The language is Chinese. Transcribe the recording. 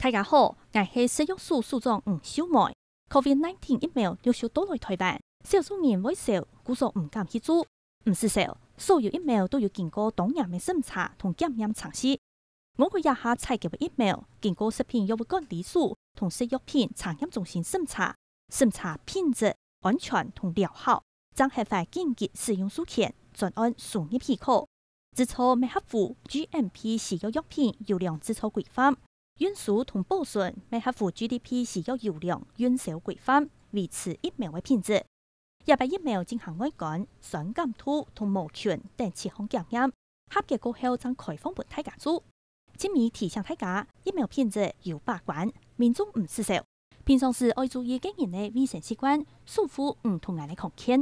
大家好，我係食药署署长吴秀梅。COVID-19 email 要收多耐台湾，少数人會消，故作唔敢去做。唔是少，所有 email 都要经过当年嘅审查同检验程序。我国一下拆解個 email，品药物管理署同食药品产业中心审查，审查品质、安全同疗效，将合法紧急使用書前，转按送入片庫。製造唔合符 GMP 食药药品有量自造规范。运输同报损未合乎 gdp 是要有量运销规范维持疫苗为品质日本疫苗进行外管酸感突同无菌等气候检验合格过后将开放本体家族精密提向胎家疫苗品质有把关民众唔识写平常时爱注意经营的卫生习惯束缚唔同人的空间